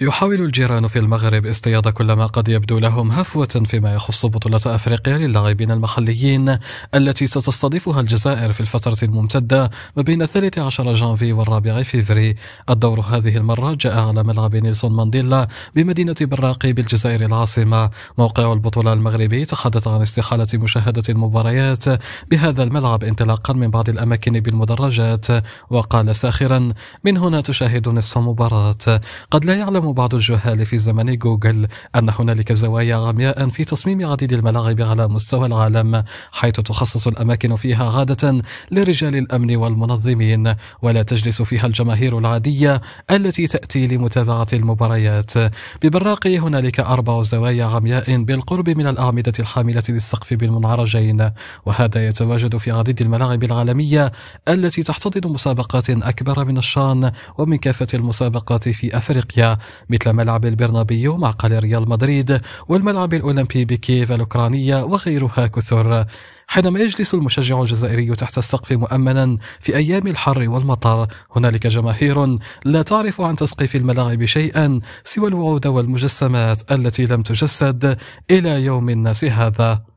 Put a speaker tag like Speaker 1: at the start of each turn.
Speaker 1: يحاول الجيران في المغرب اصطياد كل ما قد يبدو لهم هفوة فيما يخص بطولة أفريقيا للاعبين المحليين التي ستستضيفها الجزائر في الفترة الممتدة ما بين 13 جانفي والرابع فيفري الدور هذه المرة جاء على ملعب نيلسون مانديلا بمدينة براقي بالجزائر العاصمة موقع البطولة المغربي تحدث عن استحالة مشاهدة المباريات بهذا الملعب انطلاقا من بعض الأماكن بالمدرجات وقال ساخرا من هنا تشاهد نصف مباراة قد لا يعلم بعض الجهال في زمن جوجل أن هنالك زوايا غمياء في تصميم عديد الملاعب على مستوى العالم حيث تخصص الأماكن فيها عادة لرجال الأمن والمنظمين ولا تجلس فيها الجماهير العادية التي تأتي لمتابعة المباريات ببراق هنالك أربع زوايا غمياء بالقرب من الأعمدة الحاملة للسقف بالمنعرجين وهذا يتواجد في عديد الملاعب العالمية التي تحتضن مسابقات أكبر من الشان ومن كافة المسابقات في أفريقيا مثل ملعب البرنابيو معقل ريال مدريد والملعب الأولمبي بكييف الأوكرانية وغيرها كثر حينما يجلس المشجع الجزائري تحت السقف مؤمنا في أيام الحر والمطر هنالك جماهير لا تعرف عن تسقيف الملاعب شيئا سوى الوعود والمجسمات التي لم تجسد إلى يوم الناس هذا